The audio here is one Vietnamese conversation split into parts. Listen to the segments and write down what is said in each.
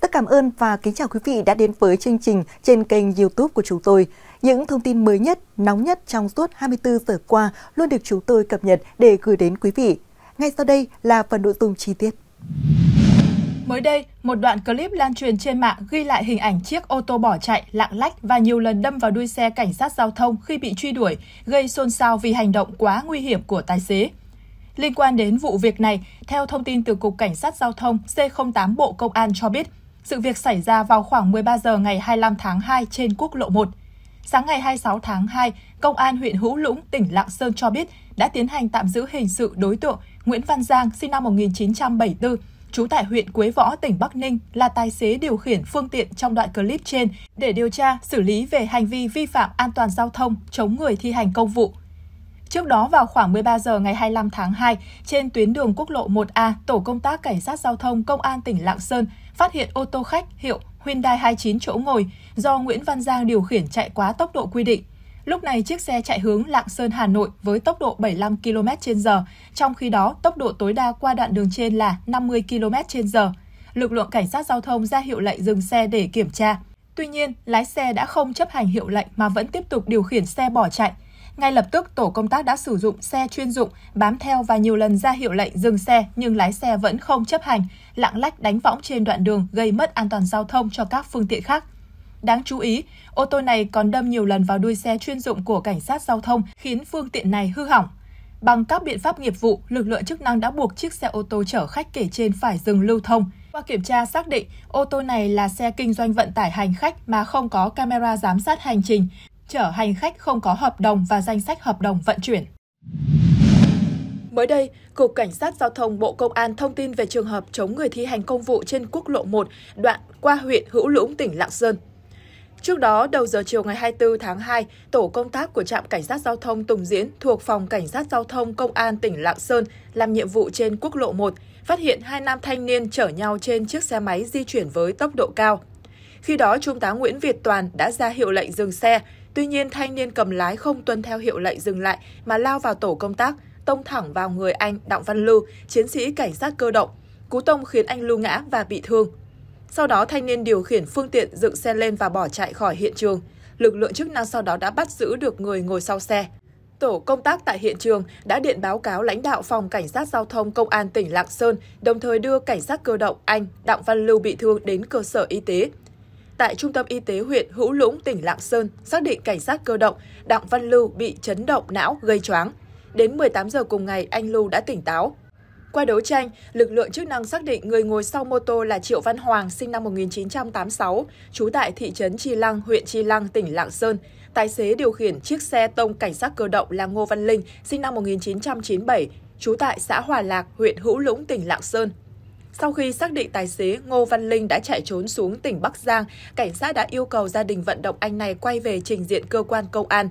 tất cảm ơn và kính chào quý vị đã đến với chương trình trên kênh YouTube của chúng tôi. Những thông tin mới nhất, nóng nhất trong suốt 24 giờ qua luôn được chúng tôi cập nhật để gửi đến quý vị. Ngay sau đây là phần nội dung chi tiết. Mới đây, một đoạn clip lan truyền trên mạng ghi lại hình ảnh chiếc ô tô bỏ chạy, lạng lách và nhiều lần đâm vào đuôi xe cảnh sát giao thông khi bị truy đuổi, gây xôn xao vì hành động quá nguy hiểm của tài xế. Liên quan đến vụ việc này, theo thông tin từ Cục Cảnh sát Giao thông C08 Bộ Công an cho biết, sự việc xảy ra vào khoảng 13 giờ ngày 25 tháng 2 trên quốc lộ 1. Sáng ngày 26 tháng 2, Công an huyện Hữu Lũng, tỉnh Lạng Sơn cho biết đã tiến hành tạm giữ hình sự đối tượng Nguyễn Văn Giang, sinh năm 1974, trú tại huyện Quế Võ, tỉnh Bắc Ninh, là tài xế điều khiển phương tiện trong đoạn clip trên để điều tra, xử lý về hành vi vi phạm an toàn giao thông, chống người thi hành công vụ. Trước đó vào khoảng 13 giờ ngày 25 tháng 2, trên tuyến đường quốc lộ 1A, tổ công tác cảnh sát giao thông công an tỉnh Lạng Sơn phát hiện ô tô khách hiệu Hyundai 29 chỗ ngồi do Nguyễn Văn Giang điều khiển chạy quá tốc độ quy định. Lúc này chiếc xe chạy hướng Lạng Sơn Hà Nội với tốc độ 75 km/h, trong khi đó tốc độ tối đa qua đoạn đường trên là 50 km/h. Lực lượng cảnh sát giao thông ra hiệu lệnh dừng xe để kiểm tra. Tuy nhiên, lái xe đã không chấp hành hiệu lệnh mà vẫn tiếp tục điều khiển xe bỏ chạy, ngay lập tức, tổ công tác đã sử dụng xe chuyên dụng, bám theo và nhiều lần ra hiệu lệnh dừng xe nhưng lái xe vẫn không chấp hành, lạng lách đánh võng trên đoạn đường gây mất an toàn giao thông cho các phương tiện khác. Đáng chú ý, ô tô này còn đâm nhiều lần vào đuôi xe chuyên dụng của cảnh sát giao thông khiến phương tiện này hư hỏng. Bằng các biện pháp nghiệp vụ, lực lượng chức năng đã buộc chiếc xe ô tô chở khách kể trên phải dừng lưu thông. Qua kiểm tra xác định, ô tô này là xe kinh doanh vận tải hành khách mà không có camera giám sát hành trình, chở hành khách không có hợp đồng và danh sách hợp đồng vận chuyển. Mới đây, Cục Cảnh sát Giao thông Bộ Công an thông tin về trường hợp chống người thi hành công vụ trên quốc lộ 1 đoạn qua huyện Hữu Lũng, tỉnh Lạng Sơn. Trước đó, đầu giờ chiều ngày 24 tháng 2, tổ công tác của trạm cảnh sát giao thông Tùng Diễn thuộc phòng cảnh sát giao thông công an tỉnh Lạng Sơn làm nhiệm vụ trên quốc lộ 1, phát hiện hai nam thanh niên chở nhau trên chiếc xe máy di chuyển với tốc độ cao. Khi đó, trung tá Nguyễn Việt Toàn đã ra hiệu lệnh dừng xe, Tuy nhiên, thanh niên cầm lái không tuân theo hiệu lệnh dừng lại mà lao vào tổ công tác, tông thẳng vào người anh Đặng Văn Lưu, chiến sĩ cảnh sát cơ động. Cú tông khiến anh Lưu ngã và bị thương. Sau đó, thanh niên điều khiển phương tiện dựng xe lên và bỏ chạy khỏi hiện trường. Lực lượng chức năng sau đó đã bắt giữ được người ngồi sau xe. Tổ công tác tại hiện trường đã điện báo cáo lãnh đạo phòng cảnh sát giao thông công an tỉnh Lạng Sơn, đồng thời đưa cảnh sát cơ động Anh Đặng Văn Lưu bị thương đến cơ sở y tế tại Trung tâm Y tế huyện Hữu Lũng, tỉnh Lạng Sơn, xác định cảnh sát cơ động Đặng Văn Lưu bị chấn động não gây choáng. Đến 18 giờ cùng ngày, anh Lưu đã tỉnh táo. Qua đấu tranh, lực lượng chức năng xác định người ngồi sau mô tô là Triệu Văn Hoàng, sinh năm 1986, trú tại thị trấn Chi Lăng, huyện Chi Lăng, tỉnh Lạng Sơn. Tài xế điều khiển chiếc xe tông cảnh sát cơ động là Ngô Văn Linh, sinh năm 1997, trú tại xã Hòa Lạc, huyện Hữu Lũng, tỉnh Lạng Sơn. Sau khi xác định tài xế Ngô Văn Linh đã chạy trốn xuống tỉnh Bắc Giang, cảnh sát đã yêu cầu gia đình vận động anh này quay về trình diện cơ quan công an.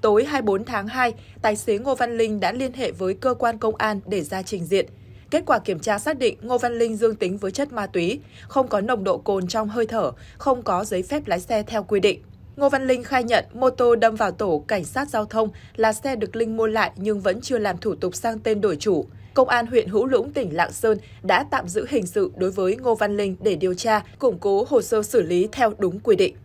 Tối 24 tháng 2, tài xế Ngô Văn Linh đã liên hệ với cơ quan công an để ra trình diện. Kết quả kiểm tra xác định Ngô Văn Linh dương tính với chất ma túy, không có nồng độ cồn trong hơi thở, không có giấy phép lái xe theo quy định. Ngô Văn Linh khai nhận mô tô đâm vào tổ cảnh sát giao thông là xe được Linh mua lại nhưng vẫn chưa làm thủ tục sang tên đổi chủ. Công an huyện Hữu Lũng, tỉnh Lạng Sơn đã tạm giữ hình sự đối với Ngô Văn Linh để điều tra, củng cố hồ sơ xử lý theo đúng quy định.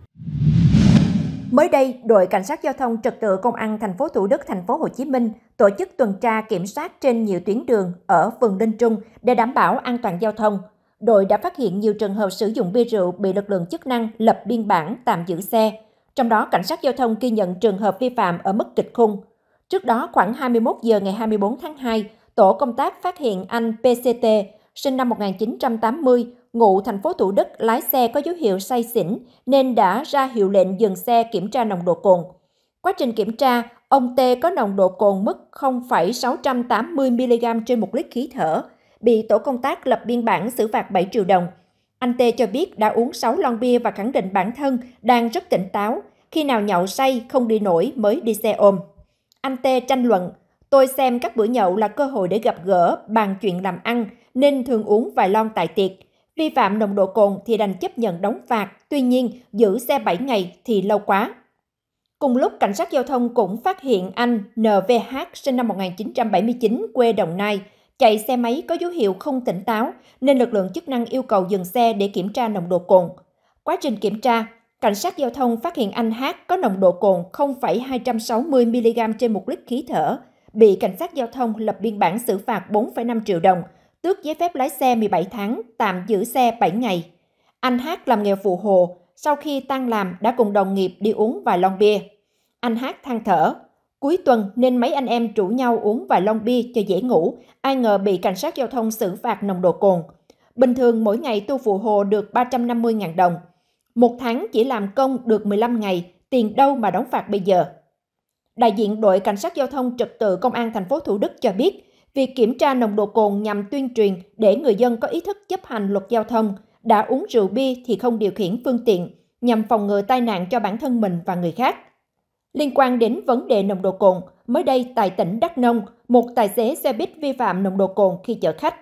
Mới đây, đội cảnh sát giao thông trật tự công an thành phố Thủ Đức, thành phố Hồ Chí Minh tổ chức tuần tra kiểm soát trên nhiều tuyến đường ở phường Linh Trung để đảm bảo an toàn giao thông. Đội đã phát hiện nhiều trường hợp sử dụng bia rượu bị lực lượng chức năng lập biên bản tạm giữ xe. Trong đó, cảnh sát giao thông ghi nhận trường hợp vi phạm ở mức kịch khung. Trước đó, khoảng 21 giờ ngày 24 tháng 2, tổ công tác phát hiện anh PCT, sinh năm 1980, ngụ thành phố Thủ Đức lái xe có dấu hiệu say xỉn nên đã ra hiệu lệnh dừng xe kiểm tra nồng độ cồn. Quá trình kiểm tra, ông T có nồng độ cồn mức 0,680mg trên 1 lít khí thở, bị tổ công tác lập biên bản xử phạt 7 triệu đồng. Anh T cho biết đã uống 6 lon bia và khẳng định bản thân đang rất tỉnh táo, khi nào nhậu say không đi nổi mới đi xe ôm. Anh T tranh luận Tôi xem các bữa nhậu là cơ hội để gặp gỡ, bàn chuyện làm ăn, nên thường uống vài lon tại tiệc. Vi phạm nồng độ cồn thì đành chấp nhận đóng phạt, tuy nhiên giữ xe 7 ngày thì lâu quá. Cùng lúc, cảnh sát giao thông cũng phát hiện anh NVH sinh năm 1979 quê Đồng Nai, chạy xe máy có dấu hiệu không tỉnh táo nên lực lượng chức năng yêu cầu dừng xe để kiểm tra nồng độ cồn. Quá trình kiểm tra, cảnh sát giao thông phát hiện anh Hát có nồng độ cồn 0,260 mg trên một lít khí thở, bị cảnh sát giao thông lập biên bản xử phạt 4,5 triệu đồng, tước giấy phép lái xe 17 tháng, tạm giữ xe 7 ngày. Anh Hát làm nghề phụ hồ, sau khi tan làm đã cùng đồng nghiệp đi uống vài lon bia. Anh Hát than thở, cuối tuần nên mấy anh em rủ nhau uống vài lon bia cho dễ ngủ, ai ngờ bị cảnh sát giao thông xử phạt nồng độ cồn. Bình thường mỗi ngày tu phụ hồ được 350.000 đồng. Một tháng chỉ làm công được 15 ngày, tiền đâu mà đóng phạt bây giờ. Đại diện đội cảnh sát giao thông trật tự công an thành phố Thủ Đức cho biết, việc kiểm tra nồng độ cồn nhằm tuyên truyền để người dân có ý thức chấp hành luật giao thông, đã uống rượu bia thì không điều khiển phương tiện, nhằm phòng ngừa tai nạn cho bản thân mình và người khác. Liên quan đến vấn đề nồng độ cồn, mới đây tại tỉnh Đắk Nông, một tài xế xe buýt vi phạm nồng độ cồn khi chở khách.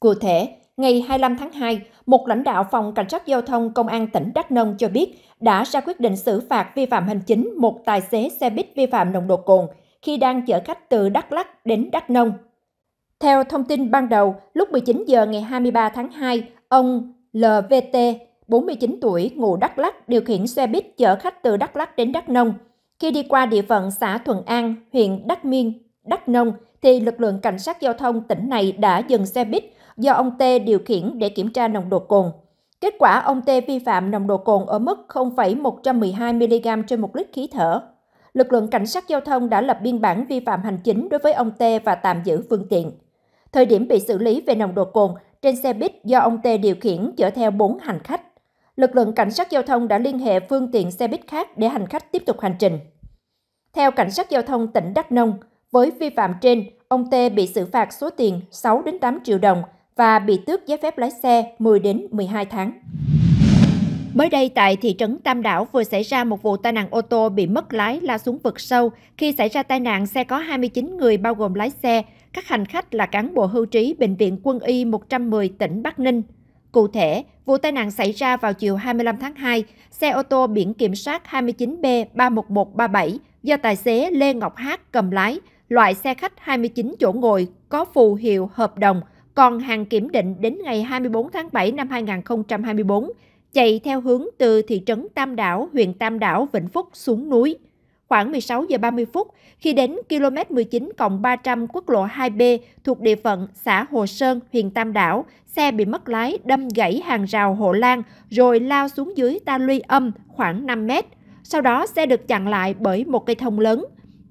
Cụ thể, ngày 25 tháng 2, một lãnh đạo phòng cảnh sát giao thông công an tỉnh Đắk Nông cho biết đã ra quyết định xử phạt vi phạm hành chính một tài xế xe buýt vi phạm nồng độ cồn khi đang chở khách từ Đắk Lắk đến Đắk Nông. Theo thông tin ban đầu, lúc 19 giờ ngày 23 tháng 2, ông LVT, 49 tuổi, ngụ Đắk Lắk, điều khiển xe buýt chở khách từ Đắk Lắk đến Đắk Nông. Khi đi qua địa phận xã Thuận An, huyện Đắk Miên, Đắk Nông, thì lực lượng cảnh sát giao thông tỉnh này đã dừng xe buýt do ông T điều khiển để kiểm tra nồng độ cồn. Kết quả ông T vi phạm nồng độ cồn ở mức 0,112mg trên 1 lít khí thở. Lực lượng cảnh sát giao thông đã lập biên bản vi phạm hành chính đối với ông T và tạm giữ phương tiện. Thời điểm bị xử lý về nồng độ cồn, trên xe buýt do ông T điều khiển chở theo 4 hành khách. Lực lượng cảnh sát giao thông đã liên hệ phương tiện xe buýt khác để hành khách tiếp tục hành trình. Theo cảnh sát giao thông tỉnh Đắk Nông, với vi phạm trên, ông T bị xử phạt số tiền 6 đến 8 triệu đồng và bị tước giấy phép lái xe 10 đến 12 tháng. Mới đây tại thị trấn Tam Đảo vừa xảy ra một vụ tai nạn ô tô bị mất lái lao xuống vực sâu. Khi xảy ra tai nạn, xe có 29 người bao gồm lái xe. Các hành khách là cán bộ hưu trí Bệnh viện Quân y 110 tỉnh Bắc Ninh. Cụ thể, vụ tai nạn xảy ra vào chiều 25 tháng 2, xe ô tô biển kiểm soát 29B31137 do tài xế Lê Ngọc Hát cầm lái, loại xe khách 29 chỗ ngồi có phù hiệu hợp đồng – còn hàng kiểm định đến ngày 24 tháng 7 năm 2024 chạy theo hướng từ thị trấn Tam Đảo, huyện Tam Đảo, Vĩnh Phúc xuống núi. Khoảng 16 giờ 30 phút, khi đến km 19 cộng 300 quốc lộ 2B thuộc địa phận xã Hồ Sơn, huyện Tam Đảo, xe bị mất lái đâm gãy hàng rào hộ lan rồi lao xuống dưới ta luy âm khoảng 5 mét. Sau đó xe được chặn lại bởi một cây thông lớn.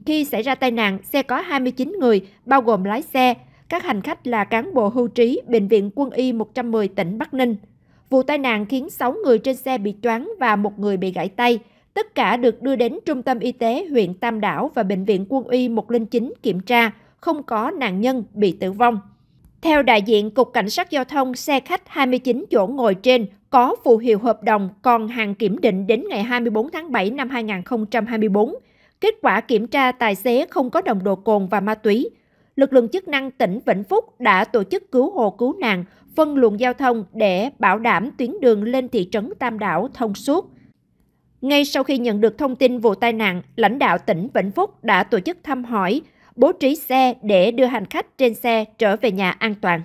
Khi xảy ra tai nạn, xe có 29 người, bao gồm lái xe, các hành khách là cán bộ hưu trí Bệnh viện Quân y 110 tỉnh Bắc Ninh. Vụ tai nạn khiến 6 người trên xe bị choáng và một người bị gãy tay. Tất cả được đưa đến Trung tâm Y tế huyện Tam Đảo và Bệnh viện Quân y 109 kiểm tra, không có nạn nhân bị tử vong. Theo đại diện Cục Cảnh sát Giao thông, xe khách 29 chỗ ngồi trên có phù hiệu hợp đồng còn hàng kiểm định đến ngày 24 tháng 7 năm 2024. Kết quả kiểm tra tài xế không có đồng độ cồn và ma túy lực lượng chức năng tỉnh Vĩnh Phúc đã tổ chức cứu hộ cứu nạn, phân luồng giao thông để bảo đảm tuyến đường lên thị trấn Tam Đảo thông suốt. Ngay sau khi nhận được thông tin vụ tai nạn, lãnh đạo tỉnh Vĩnh Phúc đã tổ chức thăm hỏi, bố trí xe để đưa hành khách trên xe trở về nhà an toàn.